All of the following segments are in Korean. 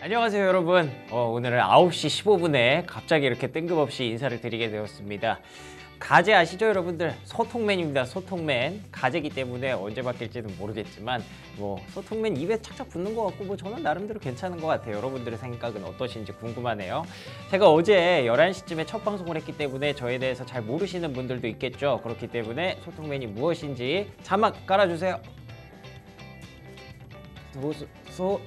안녕하세요 여러분 어, 오늘은 9시 15분에 갑자기 이렇게 뜬금없이 인사를 드리게 되었습니다 가재 아시죠 여러분들 소통맨입니다 소통맨 가재기 때문에 언제 바뀔지는 모르겠지만 뭐 소통맨 입에 착착 붙는 것 같고 뭐 저는 나름대로 괜찮은 것 같아요 여러분들의 생각은 어떠신지 궁금하네요 제가 어제 11시쯤에 첫 방송을 했기 때문에 저에 대해서 잘 모르시는 분들도 있겠죠 그렇기 때문에 소통맨이 무엇인지 자막 깔아주세요 소, 소,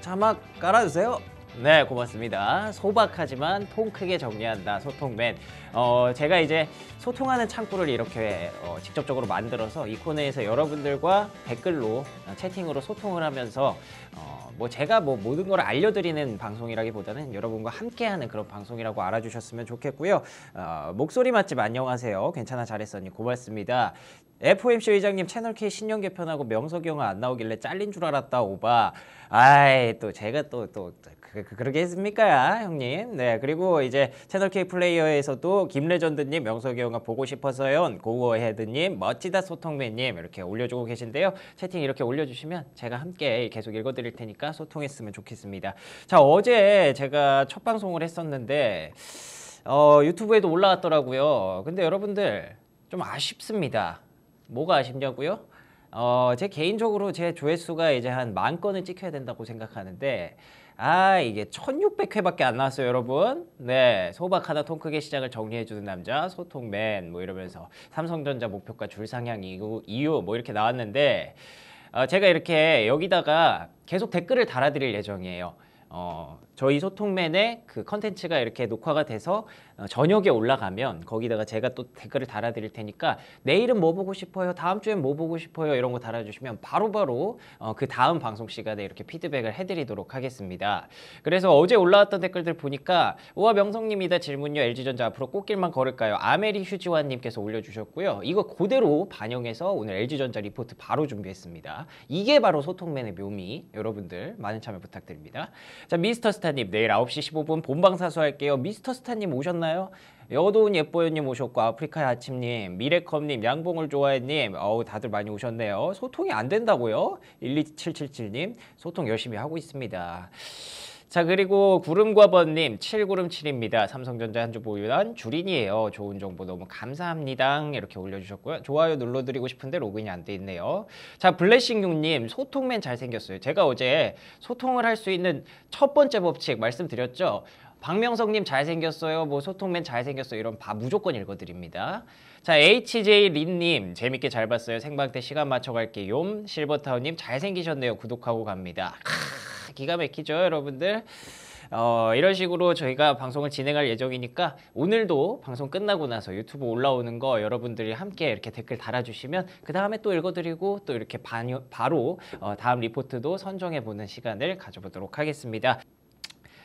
자막 깔아주세요. 네 고맙습니다 소박하지만 통 크게 정리한다 소통맨 어 제가 이제 소통하는 창구를 이렇게 어, 직접적으로 만들어서 이 코너에서 여러분들과 댓글로 어, 채팅으로 소통을 하면서 어, 뭐 제가 뭐 모든 걸 알려드리는 방송이라기보다는 여러분과 함께하는 그런 방송이라고 알아주셨으면 좋겠고요. 어, 목소리 맛집 안녕하세요. 괜찮아 잘했어니 고맙습니다. FOMC 회장님 채널K 신년 개편하고 명석이 형 안 나오길래 잘린 줄 알았다 오바. 아이 또 제가 또 또, 또 그, 그, 그렇게 했습니까 형님 네 그리고 이제 채널K 플레이어에서도 김레전드님 명석이 형과 보고 싶어서요 고어헤드님 멋지다 소통맨님 이렇게 올려주고 계신데요 채팅 이렇게 올려주시면 제가 함께 계속 읽어드릴 테니까 소통했으면 좋겠습니다 자 어제 제가 첫 방송을 했었는데 어, 유튜브에도 올라왔더라고요 근데 여러분들 좀 아쉽습니다 뭐가 아쉽냐고요? 어, 제 개인적으로 제 조회수가 이제 한 만 건을 찍혀야 된다고 생각하는데 아 이게 1600회밖에 안 나왔어요 여러분 네 소박 하다통 크게 시작을 정리해주는 남자 소통맨 뭐 이러면서 삼성전자 목표가 줄상향 이후, 이유뭐 이렇게 나왔는데 어, 제가 이렇게 여기다가 계속 댓글을 달아드릴 예정이에요 어, 저희 소통맨의 그 컨텐츠가 이렇게 녹화가 돼서 어, 저녁에 올라가면 거기다가 제가 또 댓글을 달아드릴 테니까 내일은 뭐 보고 싶어요? 다음 주엔 뭐 보고 싶어요? 이런 거 달아주시면 바로바로 바로 어, 그 다음 방송 시간에 이렇게 피드백을 해드리도록 하겠습니다. 그래서 어제 올라왔던 댓글들 보니까 우와 명성님이다 질문요 LG전자 앞으로 꽃길만 걸을까요? 아메리 휴지환님께서 올려주셨고요. 이거 그대로 반영해서 오늘 LG전자 리포트 바로 준비했습니다. 이게 바로 소통맨의 묘미 여러분들 많은 참여 부탁드립니다. 자 미스터 스타 스타님 내일 9시 15분 본방사수 할게요. 미스터 스타님 오셨나요? 여도운 예뻐요님 오셨고 아프리카 아침님 미래컴님 양봉을 좋아해님 어우 다들 많이 오셨네요 소통이 안 된다고요 12777님 소통 열심히 하고 있습니다 자 그리고 구름과번님 7구름7입니다. 삼성전자 한주 보유한 주린이에요. 좋은 정보 너무 감사합니다. 이렇게 올려주셨고요. 좋아요 눌러드리고 싶은데 로그인이 안 돼 있네요. 자 블레싱용님 소통맨 잘생겼어요. 제가 어제 소통을 할 수 있는 첫 번째 법칙 말씀드렸죠. 박명석님 잘생겼어요. 뭐 소통맨 잘생겼어요. 이런 바 무조건 읽어드립니다. 자 HJ 린님 재밌게 잘 봤어요. 생방 때 시간 맞춰갈게요. 실버타운님 잘생기셨네요. 구독하고 갑니다. 크. 기가 막히죠 여러분들 어, 이런 식으로 저희가 방송을 진행할 예정이니까 오늘도 방송 끝나고 나서 유튜브 올라오는 거 여러분들이 함께 이렇게 댓글 달아주시면 그 다음에 또 읽어드리고 또 이렇게 반여, 바로 어, 다음 리포트도 선정해보는 시간을 가져보도록 하겠습니다.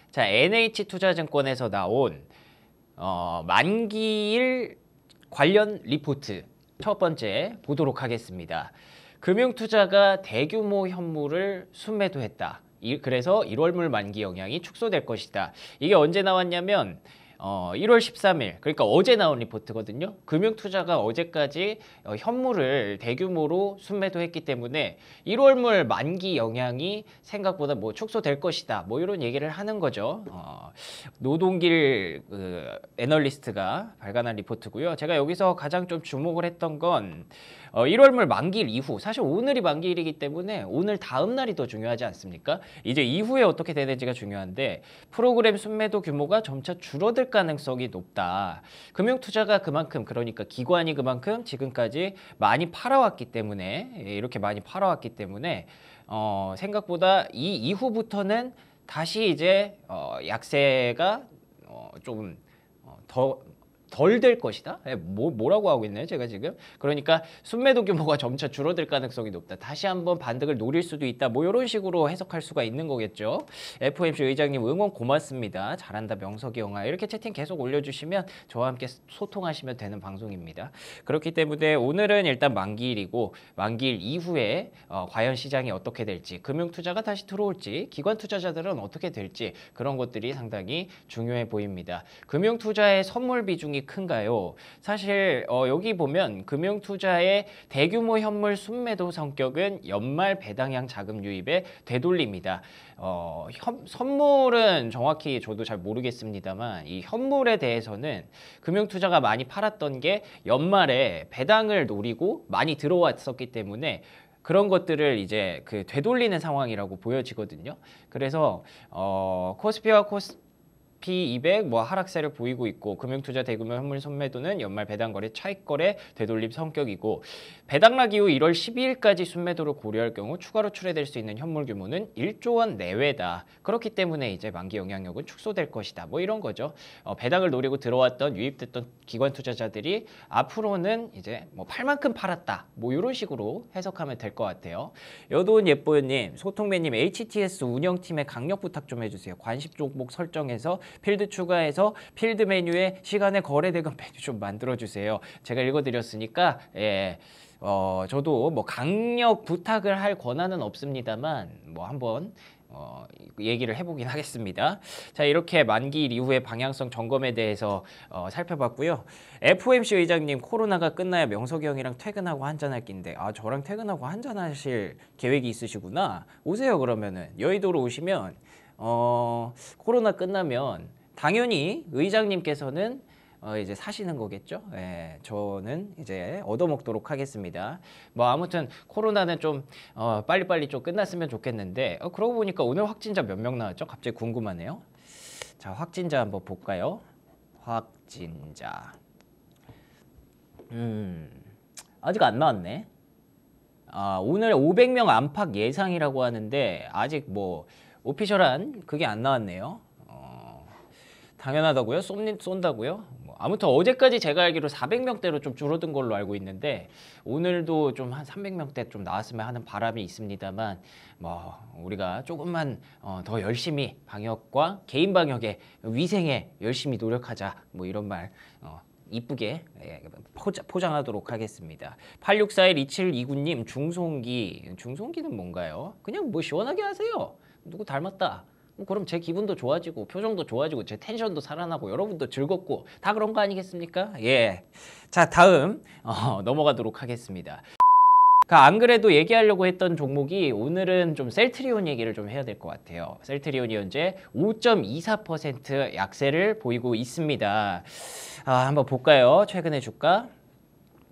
자, NH투자증권에서 나온 어, 만기일 관련 리포트 첫 번째 보도록 하겠습니다. 금융투자가 대규모 현물을 순매도했다. 이, 그래서 1월물 만기 영향이 축소될 것이다. 이게 언제 나왔냐면 어, 1월 13일 그러니까 어제 나온 리포트거든요. 금융투자가 어제까지 어, 현물을 대규모로 순매도했기 때문에 1월물 만기 영향이 생각보다 뭐 축소될 것이다. 뭐 이런 얘기를 하는 거죠. 어, 노동길 그, 애널리스트가 발간한 리포트고요. 제가 여기서 가장 좀 주목을 했던 건 어, 1월물 만기일 이후 사실 오늘이 만기일이기 때문에 오늘 다음 날이 더 중요하지 않습니까? 이제 이후에 어떻게 되는지가 중요한데 프로그램 순매도 규모가 점차 줄어들 가능성이 높다. 금융 투자가 그만큼 그러니까 기관이 그만큼 지금까지 많이 팔아왔기 때문에 예, 이렇게 많이 팔아왔기 때문에 어, 생각보다 이 이후부터는 다시 이제 어, 약세가 어, 좀더 어, 덜될 것이다? 예, 뭐, 뭐라고 하고 있나요? 제가 지금? 그러니까 순매도 규모가 점차 줄어들 가능성이 높다. 다시 한번 반등을 노릴 수도 있다. 뭐 이런 식으로 해석할 수가 있는 거겠죠. FOMC 의장님 응원 고맙습니다. 잘한다 명석이 영화. 이렇게 채팅 계속 올려주시면 저와 함께 소통하시면 되는 방송입니다. 그렇기 때문에 오늘은 일단 만기일이고 만기일 이후에 어, 과연 시장이 어떻게 될지 금융투자가 다시 들어올지 기관 투자자들은 어떻게 될지 그런 것들이 상당히 중요해 보입니다. 금융투자의 선물 비중이 큰가요? 사실 어, 여기 보면 금융투자의 대규모 현물 순매도 성격은 연말 배당량 자금 유입에되돌립이다 어, 현, 선물은 정확히 저도 잘 모르겠습니다만 이 현물에 대해서는 금융투자가 많이 팔았던 게 연말에 배당을 노리고 많이 들어왔었기 때문에 그런 것들을 이제 그 되돌리는 상황이라고 보여지거든요. 그래서 어, 코스피와 코스 s 2 0 0 뭐 하락세를 보이고 있고 금융투자 대규모 현물 선매도는 연말 배당거래 차익거래 되돌림 성격이고 배당락 이후 1월 12일까지 순매도를 고려할 경우 추가로 출해될 수 있는 현물 규모는 1조 원 내외다. 그렇기 때문에 이제 만기 영향력은 축소될 것이다. 뭐 이런 거죠. 어, 배당을 노리고 들어왔던 유입됐던 기관 투자자들이 앞으로는 이제 뭐 팔만큼 팔았다. 뭐 이런 식으로 해석하면 될 것 같아요. 여도은 예뻐요님, 소통배님 HTS 운영팀의 강력 부탁 좀 해주세요. 관심 종목 설정해서 필드 추가해서 필드 메뉴에 시간의 거래 대금 메뉴 좀 만들어주세요. 제가 읽어드렸으니까 예. 어, 저도 뭐 강력 부탁을 할 권한은 없습니다만 뭐 한번 어, 얘기를 해보긴 하겠습니다. 자 이렇게 만기일 이후의 방향성 점검에 대해서 어, 살펴봤고요. FOMC 의장님 코로나가 끝나야 명석이 형이랑 퇴근하고 한잔할 낀데 아 저랑 퇴근하고 한잔하실 계획이 있으시구나. 오세요 그러면은 여의도로 오시면 어, 코로나 끝나면 당연히 의장님께서는 어, 이제 사시는 거겠죠. 예, 저는 이제 얻어먹도록 하겠습니다. 뭐 아무튼 코로나는 좀 어, 빨리빨리 좀 끝났으면 좋겠는데 어, 그러고 보니까 오늘 확진자 몇 명 나왔죠? 갑자기 궁금하네요. 자 확진자 한번 볼까요? 확진자. 음 아직 안 나왔네. 아 오늘 500명 안팎 예상이라고 하는데 아직 뭐 오피셜한 그게 안 나왔네요. 어, 당연하다고요? 쏩 쏜다고요? 뭐, 아무튼 어제까지 제가 알기로 400명대로 좀 줄어든 걸로 알고 있는데 오늘도 좀 한 300명대 좀 나왔으면 하는 바람이 있습니다만 뭐 우리가 조금만 어, 더 열심히 방역과 개인 방역에 위생에 열심히 노력하자 뭐 이런 말 어, 이쁘게 예, 포장, 하도록 하겠습니다. 8 6 4 1 2 7 9님 중송기. 중송기는 뭔가요? 그냥 뭐 시원하게 하세요. 누구 닮았다. 그럼 제 기분도 좋아지고 표정도 좋아지고 제 텐션도 살아나고 여러분도 즐겁고 다 그런 거 아니겠습니까? 예. 자 다음 어, 넘어가도록 하겠습니다. 그안 그러니까 그래도 얘기하려고 했던 종목이 오늘은 좀 셀트리온 얘기를 좀 해야 될 것 같아요. 셀트리온이 현재 5.24% 약세를 보이고 있습니다. 아, 한번 볼까요? 최근에 주가.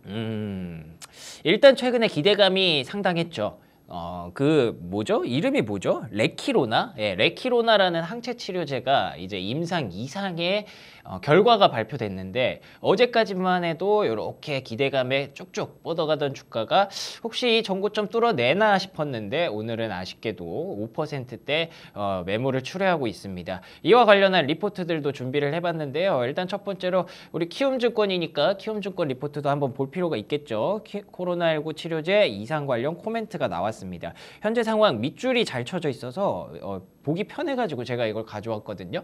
음, 일단 최근에 기대감이 상당했죠. 어, 그 뭐죠? 이름이 뭐죠? 레키로나? 예, 레키로나라는 항체 치료제가 이제 임상 이상의 어, 결과가 발표됐는데 어제까지만 해도 이렇게 기대감에 쭉쭉 뻗어가던 주가가 혹시 이 전고점 뚫어내나 싶었는데 오늘은 아쉽게도 5%대 어, 매물을 출회하고 있습니다. 이와 관련한 리포트들도 준비를 해봤는데요. 일단 첫 번째로 우리 키움증권이니까 키움증권 리포트도 한번 볼 필요가 있겠죠. 키, 코로나19 치료제 이상 관련 코멘트가 나왔습니다. 현재 상황 밑줄이 잘 쳐져 있어서 어, 보기 편해가지고 제가 이걸 가져왔거든요.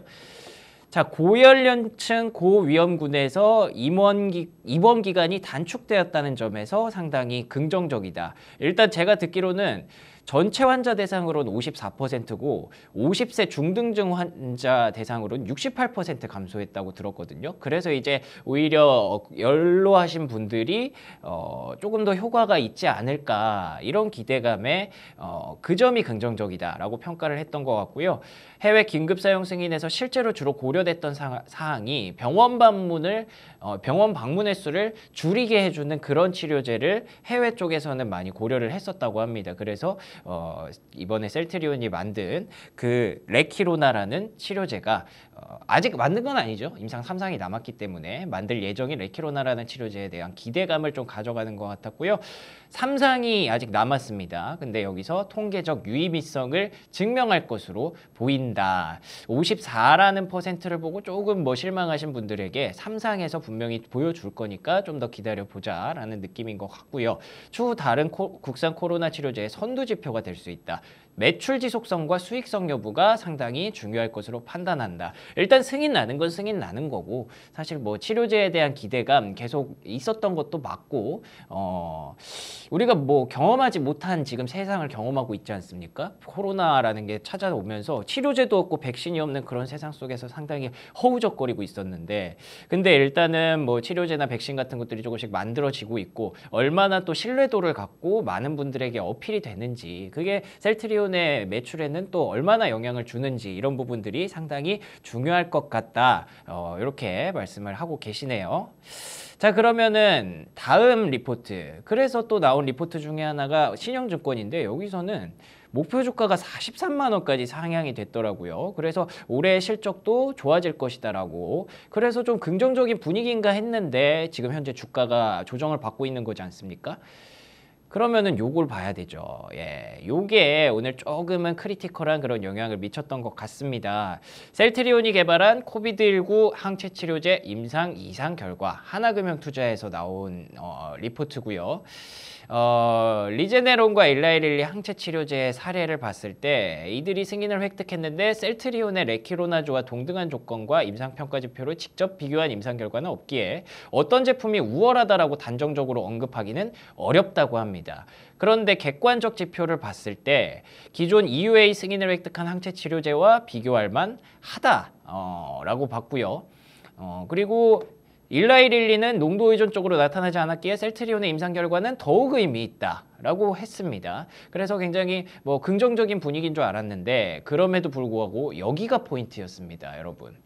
자 고연령층 고위험군에서 임원 기, 입원 기간이 단축되었다는 점에서 상당히 긍정적이다. 일단 제가 듣기로는 전체 환자 대상으로는 54%고 50세 중등증 환자 대상으로는 68% 감소했다고 들었거든요. 그래서 이제 오히려 어, 연로하신 분들이 어, 조금 더 효과가 있지 않을까 이런 기대감에 어, 그 점이 긍정적이다라고 평가를 했던 것 같고요. 해외 긴급 사용 승인에서 실제로 주로 고려됐던 사항이 병원 방문을 어, 병원 방문 횟수를 줄이게 해주는 그런 치료제를 해외 쪽에서는 많이 고려를 했었다고 합니다. 그래서 어, 이번에 셀트리온이 만든 그 레키로나라는 치료제가 어, 아직 만든 건 아니죠. 임상 삼상이 남았기 때문에 만들 예정인 레키로나라는 치료제에 대한 기대감을 좀 가져가는 것 같았고요. 삼상이 아직 남았습니다. 근데 여기서 통계적 유의미성을 증명할 것으로 보인다. 54라는 퍼센트를 보고 조금 뭐 실망하신 분들에게 3상에서 분명히 보여줄 거니까 좀 더 기다려보자 라는 느낌인 것 같고요. 추후 다른 코, 국산 코로나 치료제의 선두 지표가 될 수 있다. 매출 지속성과 수익성 여부가 상당히 중요할 것으로 판단한다. 일단 승인 나는 건 승인 나는 거고 사실 뭐 치료제에 대한 기대감 계속 있었던 것도 맞고 어 우리가 뭐 경험하지 못한 지금 세상을 경험하고 있지 않습니까? 코로나라는 게 찾아오면서 치료제도 없고 백신이 없는 그런 세상 속에서 상당히 허우적거리고 있었는데 근데 일단은 뭐 치료제나 백신 같은 것들이 조금씩 만들어지고 있고 얼마나 또 신뢰도를 갖고 많은 분들에게 어필이 되는지 그게 셀트리온 스타의 매출에는 또 얼마나 영향을 주는지 이런 부분들이 상당히 중요할 것 같다. 어, 이렇게 말씀을 하고 계시네요. 자 그러면은 다음 리포트 그래서 또 나온 리포트 중에 하나가 신영증권인데 여기서는 목표 주가가 43만 원까지 상향이 됐더라고요. 그래서 올해 실적도 좋아질 것이다라고. 그래서 좀 긍정적인 분위기인가 했는데 지금 현재 주가가 조정을 받고 있는 거지 않습니까? 그러면은 요걸 봐야 되죠. 예. 요게 오늘 조금은 크리티컬한 그런 영향을 미쳤던 것 같습니다. 셀트리온이 개발한 코비드19 항체 치료제 임상 이상 결과 하나금융투자에서 나온 어, 리포트고요. 어, 리제네론과 일라이릴리 항체 치료제의 사례를 봤을 때 이들이 승인을 획득했는데 셀트리온의 레키로나조와 동등한 조건과 임상평가 지표를 직접 비교한 임상 결과는 없기에 어떤 제품이 우월하다라고 단정적으로 언급하기는 어렵다고 합니다. 그런데 객관적 지표를 봤을 때 기존 EUA 승인을 획득한 항체 치료제와 비교할 만 하다라고 봤고요. 어, 그리고 일라이릴리는 농도 의존 쪽으로 나타나지 않았기에 셀트리온의 임상 결과는 더욱 의미 있다. 라고 했습니다. 그래서 굉장히 뭐 긍정적인 분위기인 줄 알았는데 그럼에도 불구하고 여기가 포인트였습니다. 여러분.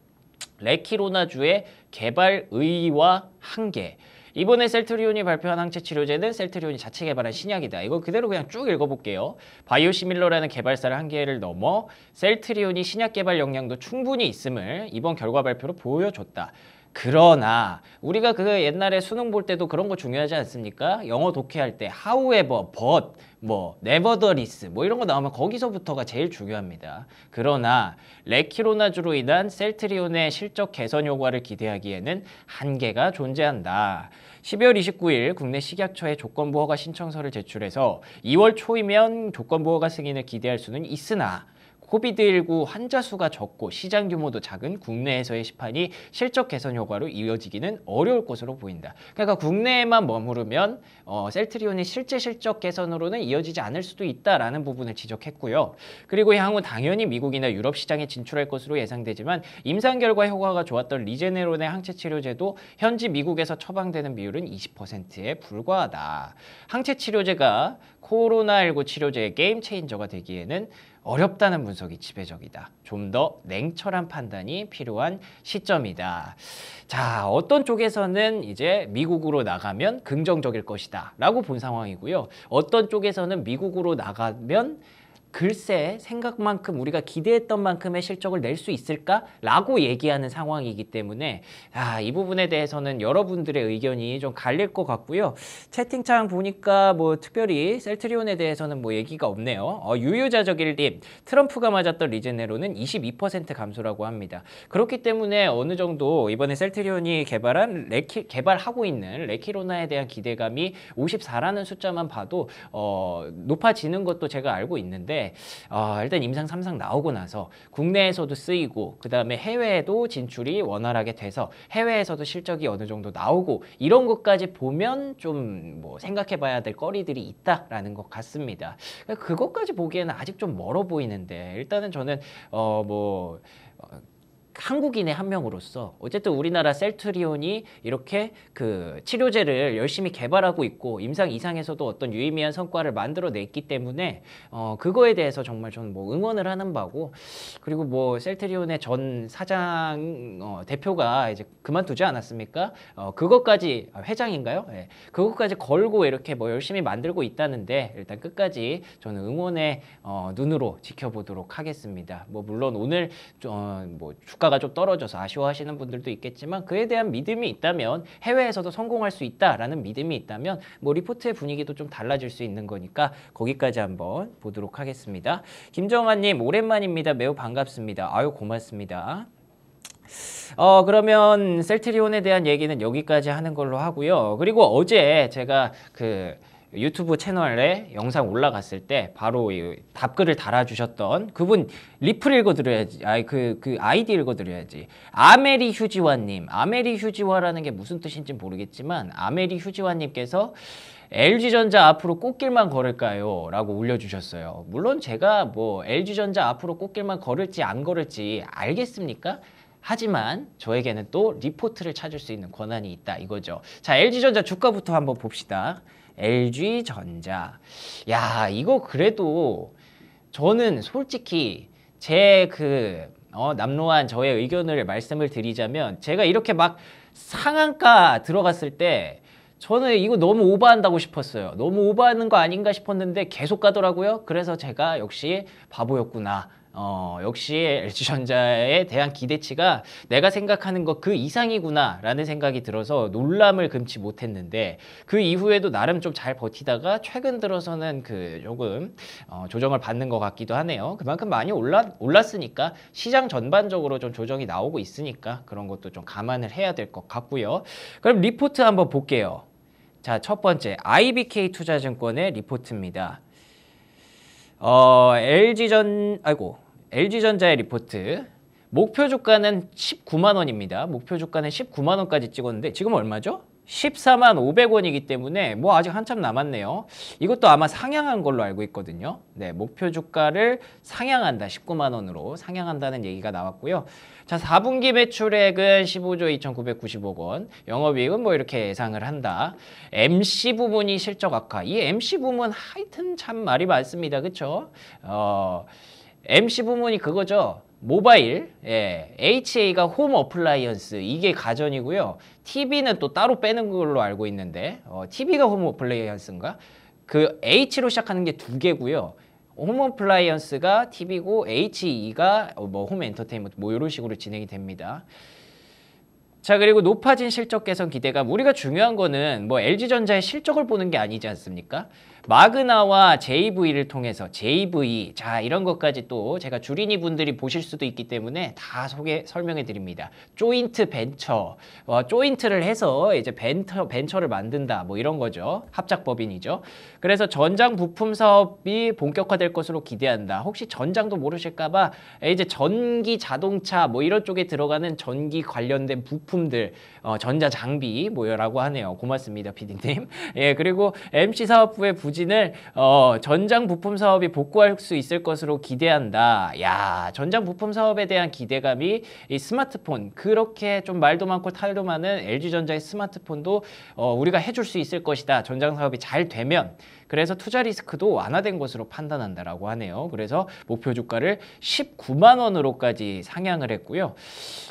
레키로나주의 개발 의와 한계 이번에 셀트리온이 발표한 항체 치료제는 셀트리온이 자체 개발한 신약이다. 이거 그대로 그냥 쭉 읽어볼게요. 바이오시밀러라는 개발사를 한계를 넘어 셀트리온이 신약 개발 역량도 충분히 있음을 이번 결과 발표로 보여줬다. 그러나 우리가 그 옛날에 수능 볼 때도 그런 거 중요하지 않습니까? 영어 독해할 때 however, but, 뭐 nevertheless 뭐 이런 거 나오면 거기서부터가 제일 중요합니다. 그러나 레키로나주로 인한 셀트리온의 실적 개선 효과를 기대하기에는 한계가 존재한다. 12월 29일 국내 식약처에 조건부 허가 신청서를 제출해서 2월 초이면 조건부 허가 승인을 기대할 수는 있으나 코비드19 환자 수가 적고 시장 규모도 작은 국내에서의 시판이 실적 개선 효과로 이어지기는 어려울 것으로 보인다. 그러니까 국내에만 머무르면 어, 셀트리온이 실제 실적 개선으로는 이어지지 않을 수도 있다라는 부분을 지적했고요. 그리고 향후 당연히 미국이나 유럽 시장에 진출할 것으로 예상되지만 임상 결과 효과가 좋았던 리제네론의 항체 치료제도 현지 미국에서 처방되는 비율은 20%에 불과하다. 항체 치료제가 코로나19 치료제의 게임 체인저가 되기에는 어렵다는 분석이 지배적이다. 좀 더 냉철한 판단이 필요한 시점이다. 자, 어떤 쪽에서는 이제 미국으로 나가면 긍정적일 것이다 라고 본 상황이고요. 어떤 쪽에서는 미국으로 나가면 글쎄 생각만큼 우리가 기대했던 만큼의 실적을 낼 수 있을까라고 얘기하는 상황이기 때문에 아, 이 부분에 대해서는 여러분들의 의견이 좀 갈릴 것 같고요. 채팅창 보니까 뭐 특별히 셀트리온에 대해서는 뭐 얘기가 없네요. 어, 유유자적 일님 트럼프가 맞았던 리젠에로는22% 감소라고 합니다. 그렇기 때문에 어느 정도 이번에 셀트리온이 개발한 레키, 개발하고 있는 레키로나에 대한 기대감이 54라는 숫자만 봐도 어, 높아지는 것도 제가 알고 있는데 어, 일단 임상 3상 나오고 나서 국내에서도 쓰이고 그 다음에 해외에도 진출이 원활하게 돼서 해외에서도 실적이 어느 정도 나오고 이런 것까지 보면 좀 뭐 생각해봐야 될 거리들이 있다라는 것 같습니다. 그러니까 그것까지 보기에는 아직 좀 멀어 보이는데 일단은 저는 어뭐 어, 한국인의 한 명으로서 어쨌든 우리나라 셀트리온이 이렇게 그 치료제를 열심히 개발하고 있고 임상 이상에서도 어떤 유의미한 성과를 만들어냈기 때문에 어 그거에 대해서 정말 저는 뭐 응원을 하는 바고 그리고 뭐 셀트리온의 전 사장 어 대표가 이제 그만두지 않았습니까? 어 그것까지 아, 회장인가요? 예. 그것까지 걸고 이렇게 뭐 열심히 만들고 있다는데 일단 끝까지 저는 응원의 어 눈으로 지켜보도록 하겠습니다. 뭐 물론 오늘 어뭐 주 주가가 좀 떨어져서 아쉬워하시는 분들도 있겠지만 그에 대한 믿음이 있다면 해외에서도 성공할 수 있다라는 믿음이 있다면 뭐 리포트의 분위기도 좀 달라질 수 있는 거니까 거기까지 한번 보도록 하겠습니다. 김정환님 오랜만입니다. 매우 반갑습니다. 아유 고맙습니다. 어 그러면 셀트리온에 대한 얘기는 여기까지 하는 걸로 하고요. 그리고 어제 제가 그 유튜브 채널에 영상 올라갔을 때 바로 답글을 달아주셨던 그분 리플 읽어드려야지 아이 그, 그 아이디 읽어드려야지 아메리 휴지와님 아메리 휴지와라는게 무슨 뜻인지 모르겠지만 아메리 휴지와님께서 LG전자 앞으로 꽃길만 걸을까요? 라고 올려주셨어요 물론 제가 뭐 LG전자 앞으로 꽃길만 걸을지 안 걸을지 알겠습니까? 하지만 저에게는 또 리포트를 찾을 수 있는 권한이 있다 이거죠 자 LG전자 주가부터 한번 봅시다 LG전자. 야, 이거 그래도 저는 솔직히 제그 어, 남로한 저의 의견을 말씀을 드리자면 제가 이렇게 막 상한가 들어갔을 때 저는 이거 너무 오버한다고 싶었어요. 너무 오버하는 거 아닌가 싶었는데 계속 가더라고요. 그래서 제가 역시 바보였구나 어, 역시 LG전자에 대한 기대치가 내가 생각하는 것 그 이상이구나라는 생각이 들어서 놀람을 금치 못했는데 그 이후에도 나름 좀 잘 버티다가 최근 들어서는 그 조금 어, 조정을 받는 것 같기도 하네요. 그만큼 많이 올라, 올랐으니까 시장 전반적으로 좀 조정이 나오고 있으니까 그런 것도 좀 감안을 해야 될 것 같고요. 그럼 리포트 한번 볼게요. 자, 첫 번째 IBK 투자증권의 리포트입니다. 어, LG전 아이고 LG전자의 리포트 목표 주가는 19만 원입니다. 목표 주가는 19만 원까지 찍었는데 지금 얼마죠? 14만 500원이기 때문에 뭐 아직 한참 남았네요. 이것도 아마 상향한 걸로 알고 있거든요. 네, 목표 주가를 상향한다. 19만 원으로 상향한다는 얘기가 나왔고요. 자, 4분기 매출액은 15조 2 9 9 5억 원, 영업이익은 뭐 이렇게 예상을 한다. MC 부분이 실적 악화. 이 MC 부분 하여튼 참 말이 많습니다. 그렇죠? 어... MC 부문이 그거죠. 모바일, 예, HA가 홈 어플라이언스 이게 가전이고요. TV는 또 따로 빼는 걸로 알고 있는데 어, TV가 홈 어플라이언스인가? 그 H로 시작하는 게 두 개고요. 홈 어플라이언스가 TV고 HE가 어, 뭐홈 엔터테인먼트 뭐 이런 식으로 진행이 됩니다. 자 그리고 높아진 실적 개선 기대감 우리가 중요한 거는 뭐 LG전자의 실적을 보는 게 아니지 않습니까? 마그나와 JV를 통해서 JV 자 이런 것까지 또 제가 주린이 분들이 보실 수도 있기 때문에 다 소개 설명해 드립니다. 조인트 벤처 어, 조인트를 해서 이제 벤처 벤처를 만든다 뭐 이런 거죠. 합작법인이죠. 그래서 전장 부품 사업이 본격화될 것으로 기대한다. 혹시 전장도 모르실까봐 이제 전기 자동차 뭐 이런 쪽에 들어가는 전기 관련된 부품들 어, 전자 장비 뭐라고 하네요. 고맙습니다, 피디님. 예 그리고 MC 사업부의 부 부진을 어, 전장 부품 사업이 복구할 수 있을 것으로 기대한다. 야 전장 부품 사업에 대한 기대감이 이 스마트폰 그렇게 좀 말도 많고 탈도 많은 LG전자의 스마트폰도 어, 우리가 해줄 수 있을 것이다. 전장 사업이 잘 되면 그래서 투자 리스크도 완화된 것으로 판단한다라고 하네요. 그래서 목표 주가를 19만 원으로까지 상향을 했고요.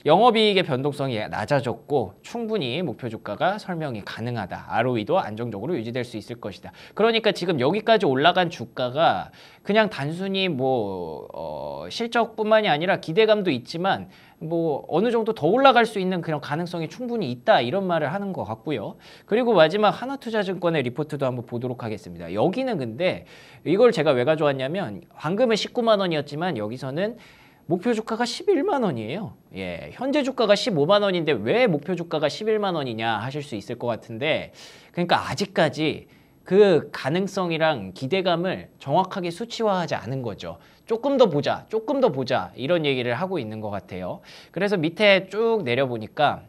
영업이익의 변동성이 낮아졌고 충분히 목표 주가가 설명이 가능하다. ROE도 안정적으로 유지될 수 있을 것이다. 그러니까 지금 여기까지 올라간 주가가 그냥 단순히 뭐 어, 실적뿐만이 아니라 기대감도 있지만 뭐 어느 정도 더 올라갈 수 있는 그런 가능성이 충분히 있다 이런 말을 하는 것 같고요. 그리고 마지막 하나투자증권의 리포트도 한번 보도록 하겠습니다. 여기는 근데 이걸 제가 왜 가져왔냐면 황금은 19만 원이었지만 여기서는 목표 주가가 11만 원이에요. 예, 현재 주가가 15만 원인데 왜 목표 주가가 11만 원이냐 하실 수 있을 것 같은데 그러니까 아직까지 그 가능성이랑 기대감을 정확하게 수치화하지 않은 거죠. 조금 더 보자, 조금 더 보자 이런 얘기를 하고 있는 것 같아요. 그래서 밑에 쭉 내려보니까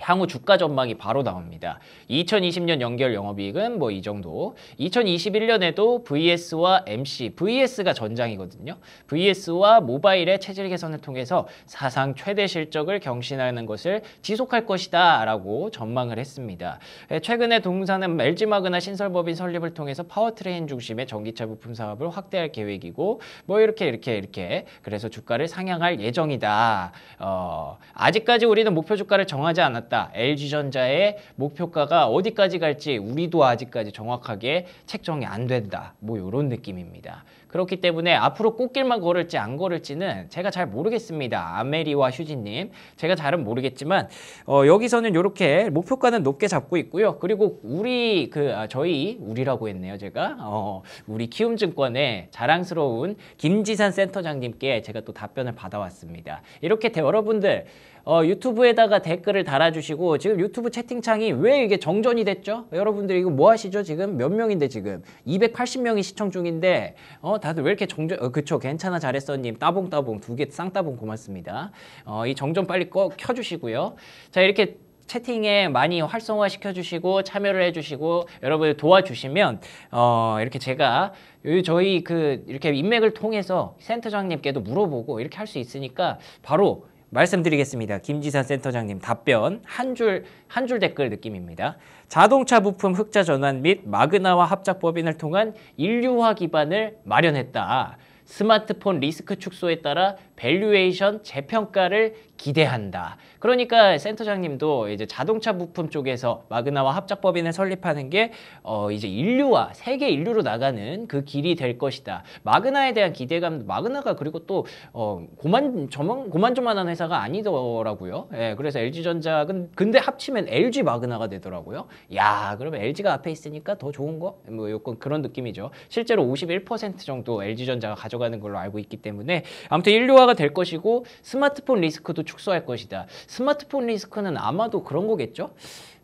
향후 주가 전망이 바로 나옵니다. 2020년 연결 영업이익은 뭐 이 정도 2021년에도 VS와 MC, VS가 전장이거든요. VS와 모바일의 체질 개선을 통해서 사상 최대 실적을 경신하는 것을 지속할 것이다 라고 전망을 했습니다. 예, 최근에 동산은 LG마그나 신설법인 설립을 통해서 파워트레인 중심의 전기차 부품 사업을 확대할 계획이고 뭐 이렇게 이렇게 이렇게 그래서 주가를 상향할 예정이다. 어, 아직까지 우리는 목표 주가를 정하지 않았다. 않았다. LG전자의 목표가가 어디까지 갈지 우리도 아직까지 정확하게 책정이 안 된다. 뭐 이런 느낌입니다. 그렇기 때문에 앞으로 꽃길만 걸을지 안 걸을지는 제가 잘 모르겠습니다. 아메리와 휴지님 제가 잘은 모르겠지만 어, 여기서는 이렇게 목표가는 높게 잡고 있고요. 그리고 우리 그 아, 저희 우리라고 했네요. 제가 어, 우리 키움증권의 자랑스러운 김지산 센터장님께 제가 또 답변을 받아왔습니다. 이렇게 여러분들 어, 유튜브에다가 댓글을 달아주시고 지금 유튜브 채팅창이 왜 이게 정전이 됐죠? 여러분들 이거 뭐 하시죠? 지금 몇 명인데 지금 280명이 시청 중인데 어 다들 왜 이렇게 정전 어, 그쵸 괜찮아 잘했어님 따봉따봉 두 개 쌍따봉 고맙습니다. 어, 이 정전 빨리 꺼 켜주시고요. 자 이렇게 채팅에 많이 활성화 시켜주시고 참여를 해주시고 여러분들 도와주시면 어 이렇게 제가 저희 그 이렇게 인맥을 통해서 센터장님께도 물어보고 이렇게 할 수 있으니까 바로 말씀드리겠습니다. 김지산 센터장님 답변 한 줄 한 줄 댓글 느낌입니다. 자동차 부품 흑자 전환 및 마그나와 합작법인을 통한 인류화 기반을 마련했다. 스마트폰 리스크 축소에 따라 밸류에이션 재평가를 기대한다. 그러니까 센터장님도 이제 자동차 부품 쪽에서 마그나와 합작법인을 설립하는 게어 이제 인류와 세계 인류로 나가는 그 길이 될 것이다. 마그나에 대한 기대감, 마그나가 그리고 또어 고만 저만 고만조만한 회사가 아니더라고요. 예, 그래서 LG 전자은 근데 합치면 LG 마그나가 되더라고요. 야, 그러면 LG가 앞에 있으니까 더 좋은 거? 뭐 요건 그런 느낌이죠. 실제로 51% 정도 LG 전자가 가져가는 걸로 알고 있기 때문에 아무튼 인류화가 될 것이고 스마트폰 리스크도 축소할 것이다. 스마트폰 리스크는 아마도 그런 거겠죠?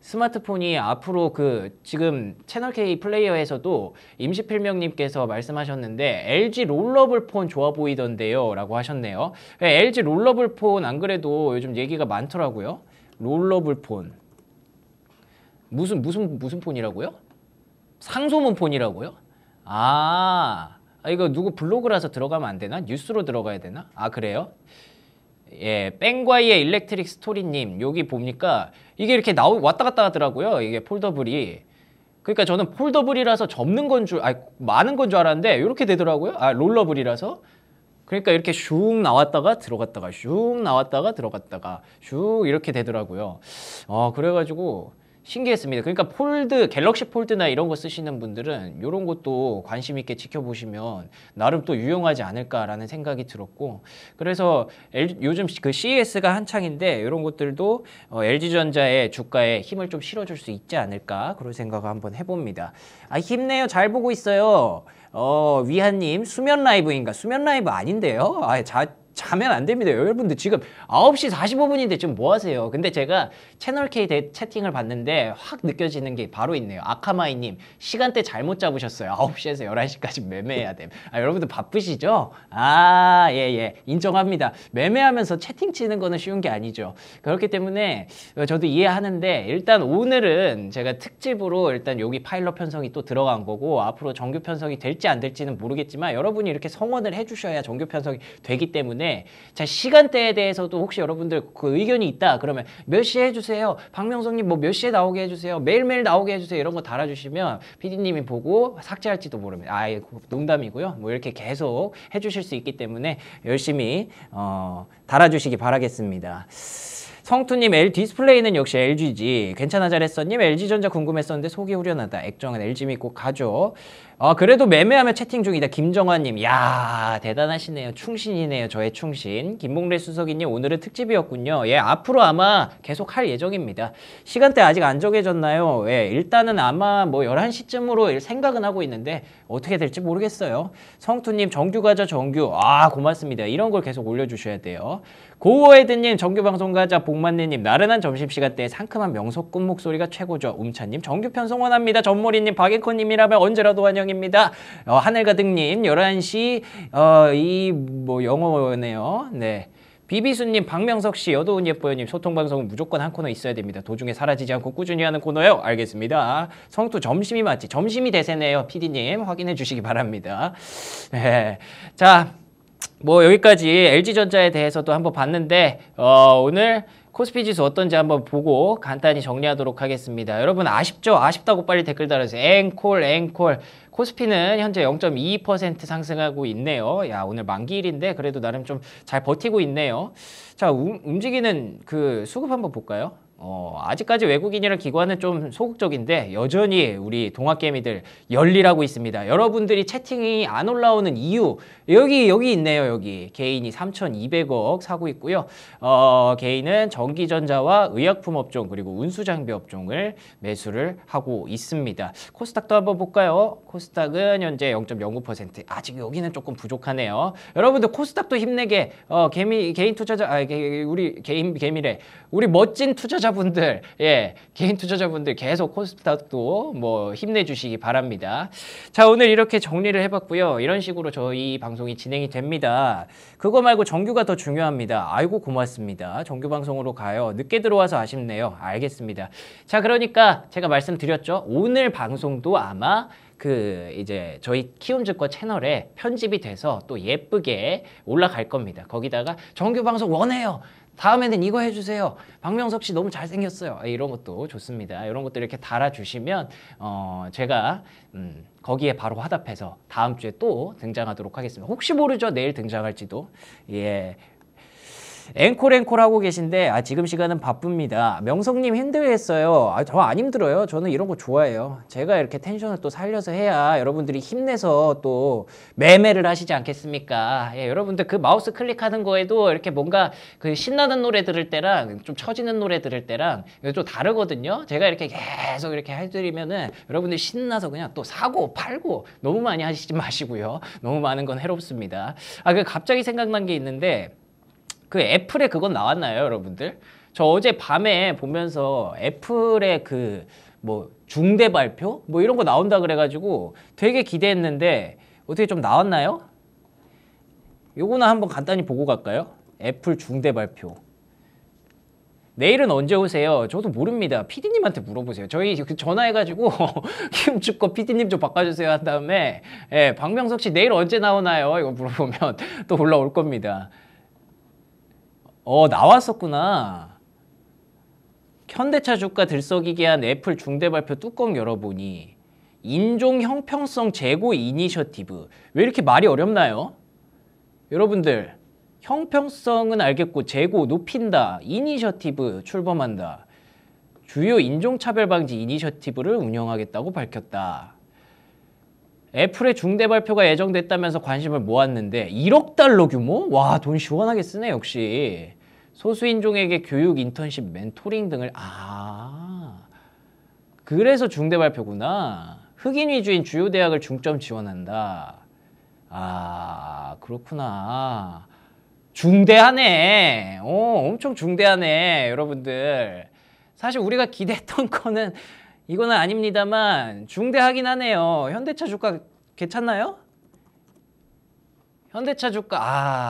스마트폰이 앞으로 그 지금 채널K 플레이어에서도 임시필명님께서 말씀하셨는데 LG 롤러블폰 좋아 보이던데요 라고 하셨네요 LG 예, 롤러블폰 안 그래도 요즘 얘기가 많더라고요 롤러블폰 무슨 무슨 무슨 폰이라고요? 상소문 폰이라고요? 아, 아 이거 누구 블로그라서 들어가면 안 되나? 뉴스로 들어가야 되나? 아 그래요? 예, 뺑과이의 일렉트릭 스토리님 여기 보니까 이게 이렇게 나오 왔다 갔다 하더라고요. 이게 폴더블이 그러니까 저는 폴더블이라서 접는 건 줄, 아니 많은 건 줄 알았는데 이렇게 되더라고요. 아 롤러블이라서 그러니까 이렇게 슉 나왔다가 들어갔다가 슉 나왔다가 들어갔다가 슉 이렇게 되더라고요. 아, 그래가지고 신기했습니다. 그러니까 폴드, 갤럭시 폴드나 이런 거 쓰시는 분들은 이런 것도 관심 있게 지켜보시면 나름 또 유용하지 않을까라는 생각이 들었고 그래서 LG, 요즘 그 CES가 한창인데 이런 것들도 어, LG전자의 주가에 힘을 좀 실어줄 수 있지 않을까 그런 생각을 한번 해봅니다. 아 힘내요. 잘 보고 있어요. 어, 위한님 수면 라이브인가? 수면 라이브 아닌데요? 아, 자, 자면 안 됩니다. 여러분들 지금 9시 45분인데 지금 뭐 하세요? 근데 제가 채널K 대, 채팅을 봤는데 확 느껴지는 게 바로 있네요. 아카마이님, 시간대 잘못 잡으셨어요. 9시에서 11시까지 매매해야 됨. 아, 여러분들 바쁘시죠? 아, 예, 예. 인정합니다. 매매하면서 채팅 치는 거는 쉬운 게 아니죠. 그렇기 때문에 저도 이해하는데 일단 오늘은 제가 특집으로 일단 여기 파일럿 편성이 또 들어간 거고 앞으로 정규 편성이 될지 안 될지는 모르겠지만 여러분이 이렇게 성원을 해주셔야 정규 편성이 되기 때문에 때문에 자 시간대에 대해서도 혹시 여러분들 그 의견이 있다 그러면 몇 시에 해주세요 박명성님 뭐 몇 시에 나오게 해주세요 매일매일 나오게 해주세요 이런 거 달아주시면 PD님이 보고 삭제할지도 모릅니다 아예 농담이고요 뭐 이렇게 계속 해주실 수 있기 때문에 열심히 어, 달아주시기 바라겠습니다 성투님 L 디스플레이는 역시 LG지 괜찮아 잘했어님 LG전자 궁금했었는데 속이 후련하다 액정은 LG 믿고 가죠 어, 그래도 매매하며 채팅 중이다. 김정환님, 야 대단하시네요. 충신이네요. 저의 충신. 김봉래 수석이님 오늘은 특집이었군요. 예, 앞으로 아마 계속 할 예정입니다. 시간대 아직 안 정해졌나요? 예, 일단은 아마 뭐 11시쯤으로 생각은 하고 있는데 어떻게 될지 모르겠어요. 성투님, 정규 가자 정규. 아, 고맙습니다. 이런 걸 계속 올려주셔야 돼요. 고어헤드님, 정규방송가자, 복만리님, 나른한 점심시간대에 상큼한 명소꿈 목소리가 최고죠. 움찬님 정규편 송원합니다. 전모리님, 박예코님이라면 언제라도 환영입니다. 어, 하늘가득님, 11시, 어, 이, 뭐, 영어네요. 네. 비비수님, 박명석 씨, 여도운 예뻐요님, 소통방송은 무조건 한 코너 있어야 됩니다. 도중에 사라지지 않고 꾸준히 하는 코너요. 알겠습니다. 성투 점심이 맞지? 점심이 대세네요. 피디님, 확인해 주시기 바랍니다. 네. 자. 뭐 여기까지 LG전자에 대해서도 한번 봤는데 어, 오늘 코스피 지수 어떤지 한번 보고 간단히 정리하도록 하겠습니다. 여러분 아쉽죠? 아쉽다고 빨리 댓글 달아주세요. 앵콜 앵콜 코스피는 현재 0.22% 상승하고 있네요. 야 오늘 만기일인데 그래도 나름 좀 잘 버티고 있네요. 자 우, 움직이는 그 수급 한번 볼까요? 어, 아직까지 외국인이랑 기관은 좀 소극적인데 여전히 우리 동학개미들 열일하고 있습니다. 여러분들이 채팅이 안 올라오는 이유 여기 여기 있네요. 여기 개인이 3,200억 사고 있고요. 어, 개인은 전기전자와 의약품 업종 그리고 운수장비 업종을 매수를 하고 있습니다. 코스닥도 한번 볼까요? 코스닥은 현재 0.09% 아직 여기는 조금 부족하네요. 여러분들 코스닥도 힘내게 어, 개미 개인 투자자 아 개, 우리 개인 개미래 우리 멋진 투자자 투자자분들, 예, 개인 투자자분들 계속 코스닥도 뭐 힘내주시기 바랍니다. 자, 오늘 이렇게 정리를 해봤고요. 이런 식으로 저희 방송이 진행이 됩니다. 그거 말고 정규가 더 중요합니다. 아이고 고맙습니다. 정규 방송으로 가요. 늦게 들어와서 아쉽네요. 알겠습니다. 자, 그러니까 제가 말씀드렸죠. 오늘 방송도 아마 그 이제 저희 키움즈권 채널에 편집이 돼서 또 예쁘게 올라갈 겁니다. 거기다가 정규 방송 원해요. 다음에는 이거 해주세요. 박명석 씨 너무 잘생겼어요. 아, 이런 것도 좋습니다. 이런 것도 이렇게 달아주시면 어 제가 음 거기에 바로 화답해서 다음 주에 또 등장하도록 하겠습니다. 혹시 모르죠. 내일 등장할지도. 예. 앵콜 앵콜 하고 계신데 아 지금 시간은 바쁩니다. 명성님 힘들겠어요. 아 저 안 힘들어요. 저는 이런 거 좋아해요. 제가 이렇게 텐션을 또 살려서 해야 여러분들이 힘내서 또 매매를 하시지 않겠습니까? 예, 여러분들 그 마우스 클릭하는 거에도 이렇게 뭔가 그 신나는 노래 들을 때랑 좀 처지는 노래 들을 때랑 이거 좀 다르거든요. 제가 이렇게 계속 이렇게 해드리면은 여러분들 신나서 그냥 또 사고 팔고 너무 많이 하시지 마시고요. 너무 많은 건 해롭습니다. 아 그 갑자기 생각난 게 있는데 그 애플에 그건 나왔나요, 여러분들? 저 어제 밤에 보면서 애플의 그 뭐 중대 발표 뭐 이런 거 나온다 그래가지고 되게 기대했는데 어떻게 좀 나왔나요? 요거나 한번 간단히 보고 갈까요? 애플 중대 발표. 내일은 언제 오세요? 저도 모릅니다. PD님한테 물어보세요. 저희 그 전화해가지고 김축거 PD님 좀 바꿔주세요 한 다음에 예, 박명석 씨 내일 언제 나오나요? 이거 물어보면 또 올라올 겁니다. 어 나왔었구나. 현대차 주가 들썩이게 한 애플 중대 발표 뚜껑 열어보니 인종 형평성 제고 이니셔티브 왜 이렇게 말이 어렵나요? 여러분들 형평성은 알겠고 제고 높인다 이니셔티브 출범한다 주요 인종차별 방지 이니셔티브를 운영하겠다고 밝혔다. 애플의 중대 발표가 예정됐다면서 관심을 모았는데 1억 달러 규모? 와 돈 시원하게 쓰네 역시 소수인종에게 교육, 인턴십, 멘토링 등을 아 그래서 중대 발표구나 흑인 위주인 주요 대학을 중점 지원한다 아 그렇구나 중대하네 어 엄청 중대하네 여러분들 사실 우리가 기대했던 거는 이거는 아닙니다만 중대하긴 하네요. 현대차 주가 괜찮나요? 현대차 주가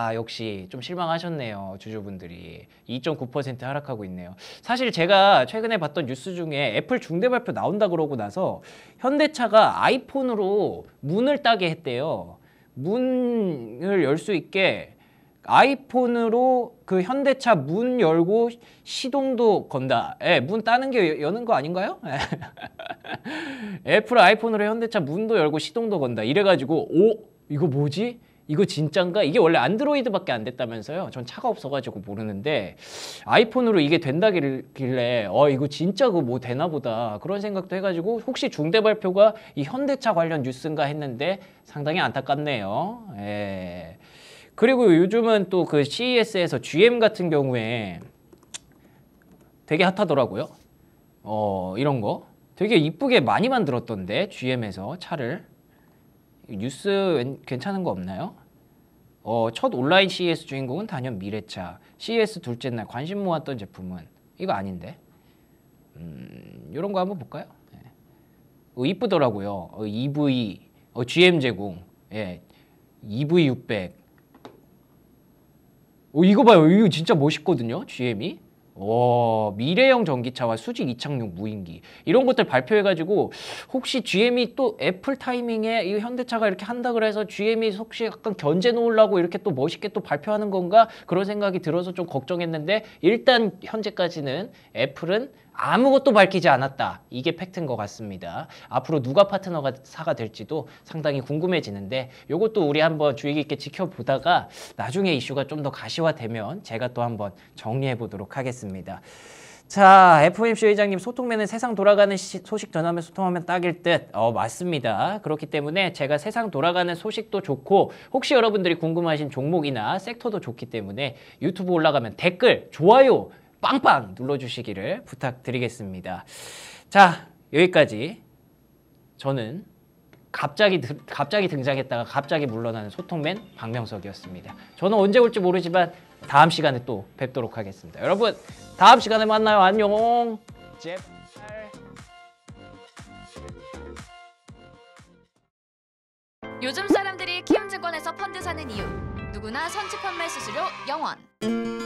아 역시 좀 실망하셨네요 주주분들이 2.9% 하락하고 있네요 사실 제가 최근에 봤던 뉴스 중에 애플 중대 발표 나온다 그러고 나서 현대차가 아이폰으로 문을 따게 했대요 문을 열 수 있게 아이폰으로 그 현대차 문 열고 시동도 건다. 예, 문 따는 게 여는 거 아닌가요? 예. 애플 아이폰으로 현대차 문도 열고 시동도 건다. 이래가지고 오 이거 뭐지? 이거 진짠가? 이게 원래 안드로이드밖에 안 됐다면서요. 전 차가 없어가지고 모르는데 아이폰으로 이게 된다길래 어 이거 진짜 그 뭐 되나 보다 그런 생각도 해가지고 혹시 중대 발표가 이 현대차 관련 뉴스인가 했는데 상당히 안타깝네요. 예. 그리고 요즘은 또 그 CES에서 GM 같은 경우에 되게 핫하더라고요. 어, 이런 거. 되게 이쁘게 많이 만들었던데, GM에서 차를. 뉴스 괜찮은 거 없나요? 어, 첫 온라인 CES 주인공은 단연 미래차. CES 둘째 날 관심 모았던 제품은 이거 아닌데. 음, 이런 거 한번 볼까요? 예. 어, 이쁘더라고요. 어, EV, 어, GM 제공, 예. EV 600, 오, 어, 이거 봐요. 이거 진짜 멋있거든요. GM이. 와, 미래형 전기차와 수직 이착륙 무인기. 이런 것들 발표해가지고, 혹시 GM이 또 애플 타이밍에 이 현대차가 이렇게 한다 그래서 GM이 혹시 약간 견제 놓으려고 이렇게 또 멋있게 또 발표하는 건가? 그런 생각이 들어서 좀 걱정했는데, 일단 현재까지는 애플은 아무것도 밝히지 않았다. 이게 팩트인 것 같습니다. 앞으로 누가 파트너가 사가 될지도 상당히 궁금해지는데 이것도 우리 한번 주의 깊게 지켜보다가 나중에 이슈가 좀 더 가시화되면 제가 또 한번 정리해 보도록 하겠습니다. 자, f m c 회장님 소통면은 세상 돌아가는 시, 소식 전하면 소통하면 딱일 듯. 어, 맞습니다. 그렇기 때문에 제가 세상 돌아가는 소식도 좋고 혹시 여러분들이 궁금하신 종목이나 섹터도 좋기 때문에 유튜브 올라가면 댓글, 좋아요 빵빵 눌러주시기를 부탁드리겠습니다. 자, 여기까지 저는 갑자기, 갑자기 등장했다가 갑자기 물러나는 소통맨 박명석이었습니다. 저는 언제 올지 모르지만 다음 시간에 또 뵙도록 하겠습니다. 여러분, 다음 시간에 만나요. 안녕! 요즘 사람들이 키움증권에서 펀드 사는 이유 누구나 선취 판매 수수료 0원